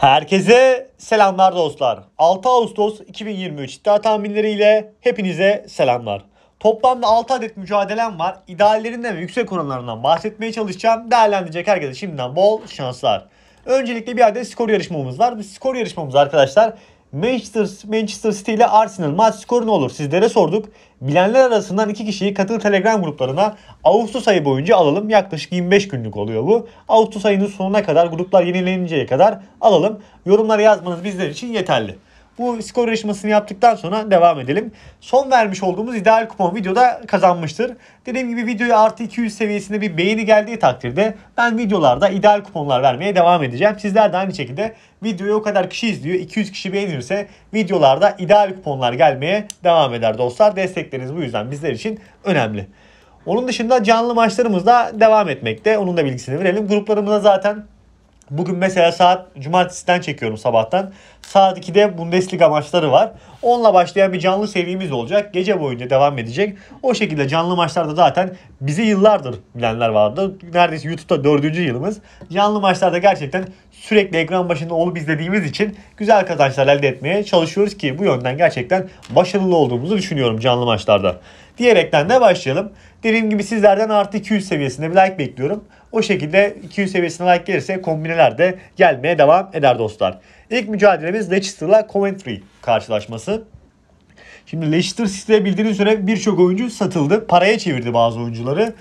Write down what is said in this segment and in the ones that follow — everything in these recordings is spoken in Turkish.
Herkese selamlar dostlar. 6 Ağustos 2023 iddia tahminleriyle hepinize selamlar. Toplamda 6 adet mücadelem var. İdeallerinden ve yüksek oranlarından bahsetmeye çalışacağım. Değerlendirecek herkese şimdiden bol şanslar. Öncelikle bir adet skor yarışmamız var. Bu skor yarışmamız arkadaşlar Manchester, Manchester City ile Arsenal maç skoru ne olur sizlere sorduk. Bilenler arasından iki kişiyi katıl Telegram gruplarına Ağustos ayı boyunca alalım. Yaklaşık 25 günlük oluyor bu. Ağustos ayının sonuna kadar gruplar yenileninceye kadar alalım. Yorumları yazmanız bizler için yeterli. Bu skor yarışmasını yaptıktan sonra devam edelim. Son vermiş olduğumuz ideal kupon videoda kazanmıştır. Dediğim gibi videoya artı 200 seviyesinde bir beğeni geldiği takdirde ben videolarda ideal kuponlar vermeye devam edeceğim. Sizler de aynı şekilde videoyu o kadar kişi izliyor. 200 kişi beğenirse videolarda ideal kuponlar gelmeye devam eder dostlar. Destekleriniz bu yüzden bizler için önemli. Onun dışında canlı maçlarımız da devam etmekte. Onun da bilgisini verelim. Gruplarımıza zaten Bugün mesela saat cumartesiden çekiyorum sabahtan. Saat 2'de Bundesliga maçları var. Onunla başlayan bir canlı serimiz olacak. Gece boyunca devam edecek. O şekilde canlı maçlarda zaten bizi yıllardır bilenler vardı. Neredeyse YouTube'da dördüncü yılımız. Canlı maçlarda gerçekten sürekli ekran başında olup izlediğimiz için güzel kazançlar elde etmeye çalışıyoruz ki bu yönden gerçekten başarılı olduğumuzu düşünüyorum canlı maçlarda diyerekten de başlayalım. Dediğim gibi sizlerden artı 200 seviyesinde bir like bekliyorum. O şekilde 200 seviyesine like gelirse kombineler de gelmeye devam eder dostlar. İlk mücadelemiz Leicester'la Coventry karşılaşması. Şimdi Leicester City'de bildiğiniz üzere birçok oyuncu satıldı. Paraya çevirdi bazı oyuncuları.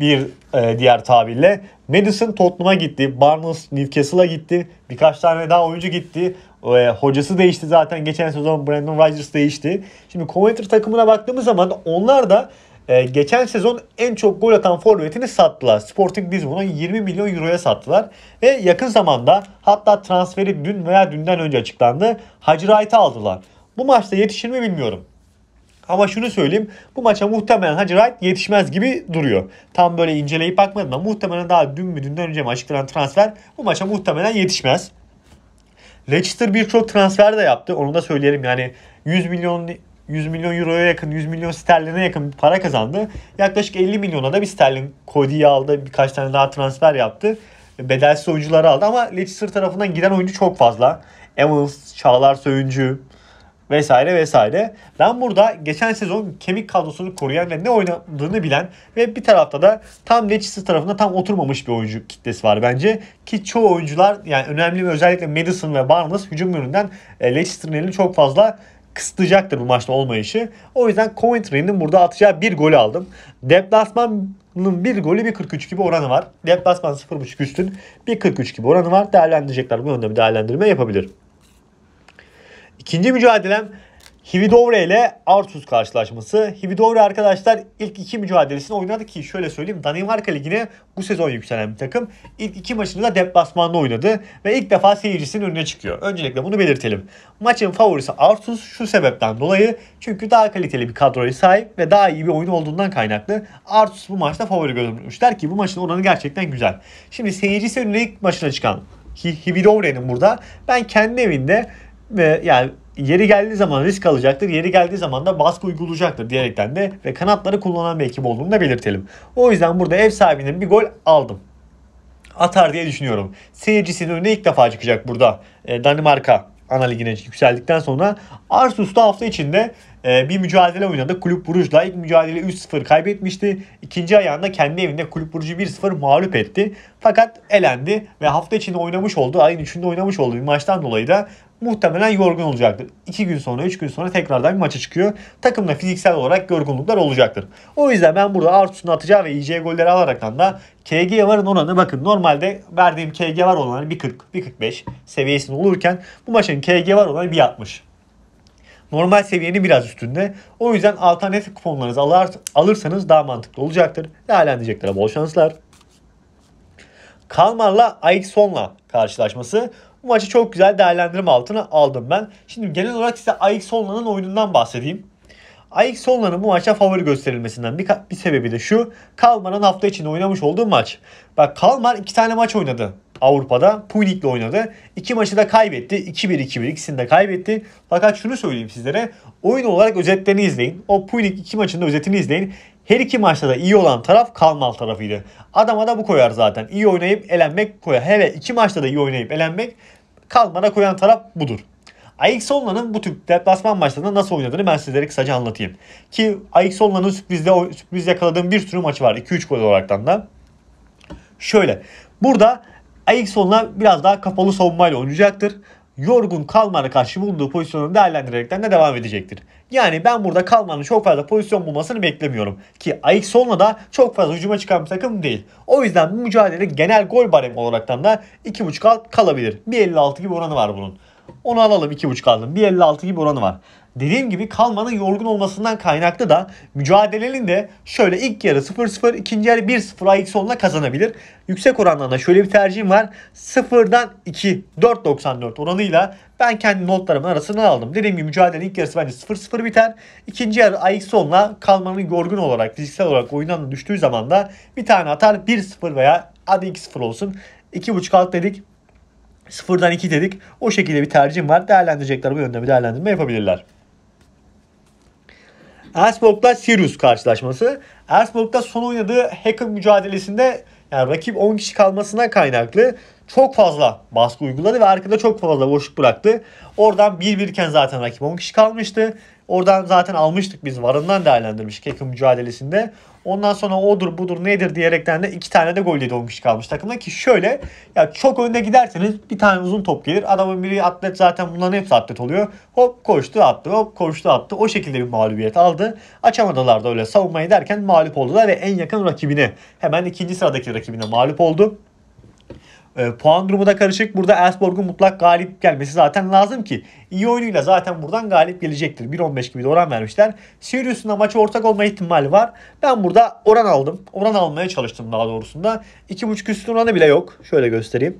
Bir e, diğer tabirle. Madison Tottenham'a gitti. Barnes Newcastle'a gitti. Birkaç tane daha oyuncu gitti. E, hocası değişti zaten. Geçen sezon Brandon Rodgers değişti. Şimdi Coventry takımına baktığımız zaman onlar da e, geçen sezon en çok gol atan forvetini sattılar. Sporting Lisbon'a 20 milyon euroya sattılar. Ve yakın zamanda hatta transferi dün veya dünden önce açıklandı. Hacı Wright'ı aldılar. Bu maçta yetişir mi bilmiyorum. Ama şunu söyleyeyim bu maça muhtemelen Hacı Wright yetişmez gibi duruyor. Tam böyle inceleyip bakmadım ama muhtemelen daha dün mü dünden önce mi açıklanan transfer bu maça muhtemelen yetişmez. Leicester birçok transfer de yaptı. Onu da söyleyelim yani 100 milyon 100 milyon euroya yakın, 100 milyon sterline yakın bir para kazandı. Yaklaşık 50 milyona da bir sterlin Cody'yi aldı. Birkaç tane daha transfer yaptı. Bedelsiz oyuncuları aldı ama Leicester tarafından giden oyuncu çok fazla. Evans, Çağlar Söyüncü, vesaire vesaire. Ben burada geçen sezon kemik kadrosunu koruyan ve ne oynadığını bilen ve bir tarafta da tam Leicester tarafında tam oturmamış bir oyuncu kitlesi var bence. Ki çoğu oyuncular yani önemli ve özellikle Madison ve Barnes hücum yönünden e, Leicester'ın elini çok fazla kısıtlayacaktır bu maçta olmayışı. O yüzden Coventry'nin burada atacağı bir golü aldım. Deplasman'ın bir golü 1.43 gibi oranı var. Deplasman 0.5 üstün 1.43 gibi oranı var. Değerlendirecekler bu yönde bir değerlendirme yapabilir. İkinci mücadelem Hividovre ile Artus karşılaşması. Hividovre arkadaşlar ilk iki mücadelesini oynadı ki şöyle söyleyeyim Danimarka Ligi'ne bu sezon yükselen bir takım. İlk iki maçını da deplasmanda oynadı ve ilk defa seyircisinin önüne çıkıyor. Öncelikle bunu belirtelim. Maçın favorisi Artus şu sebepten dolayı çünkü daha kaliteli bir kadroya sahip ve daha iyi bir oyun olduğundan kaynaklı Artus bu maçta favori görmüşler ki bu maçın oranı gerçekten güzel. Şimdi seyircisi önüne ilk maçına çıkan Hividovre'nin burada ben kendi evinde ve yani yeri geldiği zaman risk alacaktır. Yeri geldiği zaman da baskı uygulayacaktır diyerekten de ve kanatları kullanan bir ekip olduğunu da belirtelim. O yüzden burada ev sahibinin bir gol aldım. Atar diye düşünüyorum. Seyircisinin önüne ilk defa çıkacak burada e, Danimarka ana ligine yükseldikten sonra Arsus'ta hafta içinde e, bir mücadele oynadı. Kulüp Brugge'la ilk mücadele 3-0 kaybetmişti. İkinci ayağında kendi evinde Kulüp Brugge'ü 1-0 mağlup etti. Fakat elendi ve hafta içinde oynamış olduğu Ayın 3'ünde oynamış olduğu bir maçtan dolayı da muhtemelen yorgun olacaktır. 2 gün sonra 3 gün sonra tekrardan bir maça çıkıyor. Takımda fiziksel olarak yorgunluklar olacaktır. O yüzden ben burada Artus'un atacağı ve yiyeceği golleri alaraktan da KG varın oranı bakın normalde verdiğim KG var olanı 1.40 1.45 seviyesinde olurken bu maçın KG var olanı 1.60. Normal seviyenin biraz üstünde. O yüzden alternatif kuponlarınızı alır, alırsanız daha mantıklı olacaktır. Değerlendireceklere bol şanslar. Kalmar'la Aixon'la karşılaşması. Bu maçı çok güzel değerlendirme altına aldım ben. Şimdi genel olarak size Aik Solna'nın oyunundan bahsedeyim. Aik Solna'nın bu maça favori gösterilmesinden bir, bir sebebi de şu. Kalmar'ın hafta içinde oynamış olduğu maç. Bak Kalmar iki tane maç oynadı Avrupa'da. Puynik'le oynadı. İki maçı da kaybetti. 2-1 2-1 ikisini de kaybetti. Fakat şunu söyleyeyim sizlere. Oyun olarak özetlerini izleyin. O Puynik iki maçında özetini izleyin. Her iki maçta da iyi olan taraf Kalmal tarafıydı. Adama da bu koyar zaten. İyi oynayıp elenmek koyar. Hele iki maçta da iyi oynayıp elenmek kalmana koyan taraf budur. Ajax Solna'nın bu tür deplasman maçlarında nasıl oynadığını ben sizlere kısaca anlatayım. Ki Ajax Solna'nın sürprizle, sürpriz yakaladığım bir sürü maçı var. 2-3 gol olaraktan da. Şöyle. Burada Ajax Solna biraz daha kapalı savunmayla oynayacaktır yorgun Kalman'a karşı bulunduğu pozisyonu değerlendirerekten de devam edecektir. Yani ben burada Kalman'ın çok fazla pozisyon bulmasını beklemiyorum. Ki ayık Solna da çok fazla hücuma çıkan bir takım değil. O yüzden bu mücadele genel gol baremi olaraktan da 2.5 alt kalabilir. 1.56 gibi oranı var bunun. Onu alalım 2.5 altın. 1.56 gibi oranı var dediğim gibi Kalman'ın yorgun olmasından kaynaklı da mücadelenin de şöyle ilk yarı 0-0 ikinci yarı 1-0 AX sonuna kazanabilir. Yüksek oranlarında şöyle bir tercihim var. 0'dan 2 4.94 oranıyla ben kendi notlarımın arasına aldım. Dediğim gibi mücadelenin ilk yarısı bence 0-0 biter. İkinci yarı AX sonuna Kalman'ın yorgun olarak fiziksel olarak oyundan düştüğü zaman da bir tane atar 1-0 veya hadi 2-0 olsun. 2.5 alt dedik. Sıfırdan iki dedik. O şekilde bir tercihim var. Değerlendirecekler bu yönde bir değerlendirme yapabilirler. Ersborg'la Sirius karşılaşması. Ersborg'da son oynadığı hacker mücadelesinde yani rakip 10 kişi kalmasına kaynaklı çok fazla baskı uyguladı ve arkada çok fazla boşluk bıraktı. Oradan bir birken zaten rakip 10 kişi kalmıştı. Oradan zaten almıştık biz varından değerlendirmiş yakın mücadelesinde. Ondan sonra odur budur nedir diyerekten de iki tane de gol yedi olmuş kalmış takımda ki şöyle ya çok önde giderseniz bir tane uzun top gelir. Adamın biri atlet zaten bunların hepsi atlet oluyor. Hop koştu attı hop koştu attı. O şekilde bir mağlubiyet aldı. Açamadılar da öyle savunmayı derken mağlup oldular ve en yakın rakibini hemen ikinci sıradaki rakibine mağlup oldu. E, puan durumu da karışık. Burada Elfsborg'un mutlak galip gelmesi zaten lazım ki. iyi oyunuyla zaten buradan galip gelecektir. 1.15 gibi de oran vermişler. Sirius'un da maça ortak olma ihtimali var. Ben burada oran aldım. Oran almaya çalıştım daha doğrusunda. 2.5 üstün oranı bile yok. Şöyle göstereyim.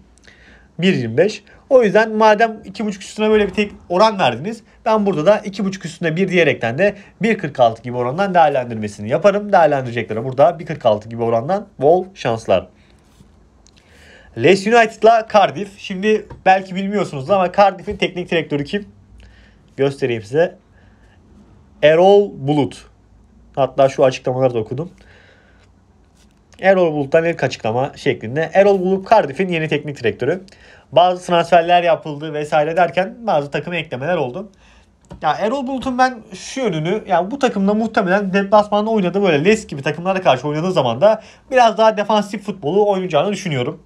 1.25. O yüzden madem 2.5 üstüne böyle bir tek oran verdiniz ben burada da 2.5 üstüne 1 diyerekten de 1.46 gibi orandan değerlendirmesini yaparım. Değerlendireceklere burada 1.46 gibi orandan bol şanslar. Leeds United'la Cardiff. Şimdi belki bilmiyorsunuz ama Cardiff'in teknik direktörü kim? Göstereyim size. Erol Bulut. Hatta şu açıklamaları da okudum. Erol Bulut'tan ilk açıklama şeklinde. Erol Bulut Cardiff'in yeni teknik direktörü. Bazı transferler yapıldı vesaire derken bazı takım eklemeler oldu. Ya Erol Bulut'un ben şu yönünü yani bu takımda muhtemelen deplasmanda oynadı böyle Les gibi takımlara karşı oynadığı zaman da biraz daha defansif futbolu oynayacağını düşünüyorum.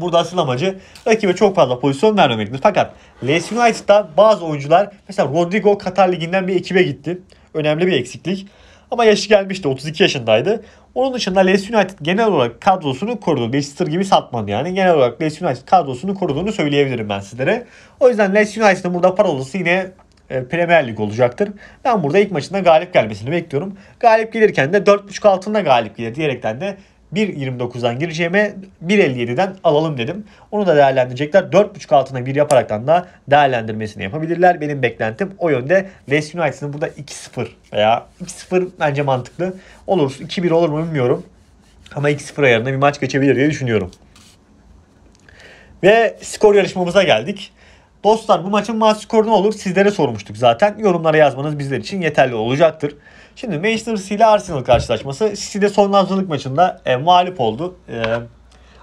Burada asıl amacı rakibe çok fazla pozisyon vermemektir. Fakat Leeds United'da bazı oyuncular mesela Rodrigo Katar Ligi'nden bir ekibe gitti. Önemli bir eksiklik. Ama yaşı gelmişti. 32 yaşındaydı. Onun dışında Leeds United genel olarak kadrosunu korudu. Leicester gibi satmadı yani. Genel olarak Leeds United kadrosunu koruduğunu söyleyebilirim ben sizlere. O yüzden Leeds United'ın burada parolası yine e, Premier Lig olacaktır. Ben burada ilk maçında galip gelmesini bekliyorum. Galip gelirken de 4.5 altında galip gelir diyerekten de 1.29'dan gireceğime 1.57'den alalım dedim. Onu da değerlendirecekler. 4.5 altına bir yaparaktan da değerlendirmesini yapabilirler. Benim beklentim o yönde. West United'ın burada 2-0 veya 2-0 bence mantıklı. Olur 2-1 olur mu bilmiyorum. Ama 2-0 ayarında bir maç geçebilir diye düşünüyorum. Ve skor yarışmamıza geldik. Dostlar bu maçın maç skoru ne olur sizlere sormuştuk zaten. Yorumlara yazmanız bizler için yeterli olacaktır. Şimdi Manchester City ile Arsenal karşılaşması. City de son hazırlık maçında e, mağlup oldu. E,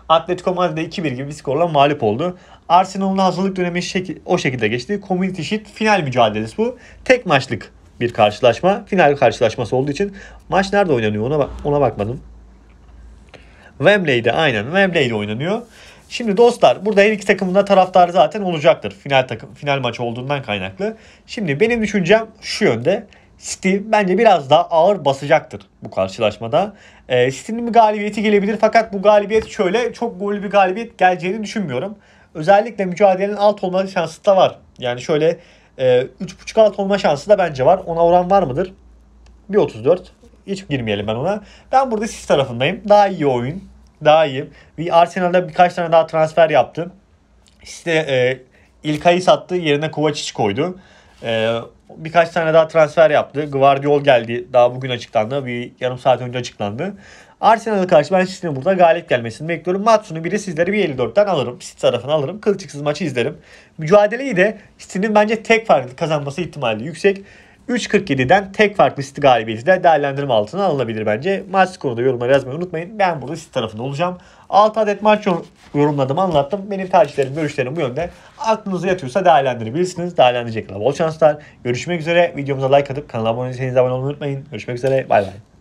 Atletico Madrid'e 2-1 gibi bir skorla mağlup oldu. Arsenal'ın hazırlık dönemi şek- o şekilde geçti. Community Shield final mücadelesi bu. Tek maçlık bir karşılaşma. Final karşılaşması olduğu için maç nerede oynanıyor ona, bak ona bakmadım. Wembley'de aynen Wembley'de oynanıyor. Şimdi dostlar burada her iki takımın da taraftarı zaten olacaktır. Final takım final maçı olduğundan kaynaklı. Şimdi benim düşüncem şu yönde. City bence biraz daha ağır basacaktır bu karşılaşmada. E, City'nin bir galibiyeti gelebilir fakat bu galibiyet şöyle çok gollü bir galibiyet geleceğini düşünmüyorum. Özellikle mücadelenin alt olma şansı da var. Yani şöyle e, 3.5 alt olma şansı da bence var. Ona oran var mıdır? 1.34. Hiç girmeyelim ben ona. Ben burada siz tarafındayım. Daha iyi oyun, daha iyi. Bir Arsenal'da birkaç tane daha transfer yaptı. İşte e, İlkay'ı sattı yerine Kovacic koydu. E, birkaç tane daha transfer yaptı. Guardiol geldi daha bugün açıklandı. Bir yarım saat önce açıklandı. Arsenal'a karşı ben City'nin burada galip gelmesini bekliyorum. Matson'u biri sizlere bir 54'ten alırım. Sit tarafını alırım. Kılçıksız maçı izlerim. Mücadeleyi de City'nin bence tek farklı kazanması ihtimali yüksek. 3.47'den tek farklı City galibiyetiyle değerlendirme altına alınabilir bence. Maç skorunu da yorumlara yazmayı unutmayın. Ben burada City tarafında olacağım. 6 adet maç yorumladım anlattım. Benim tercihlerim, görüşlerim bu yönde. Aklınıza yatıyorsa değerlendirebilirsiniz. Değerlendirecekler. Bol şanslar. Görüşmek üzere. Videomuza like atıp kanala abone değilseniz abone olmayı unutmayın. Görüşmek üzere. Bay bay.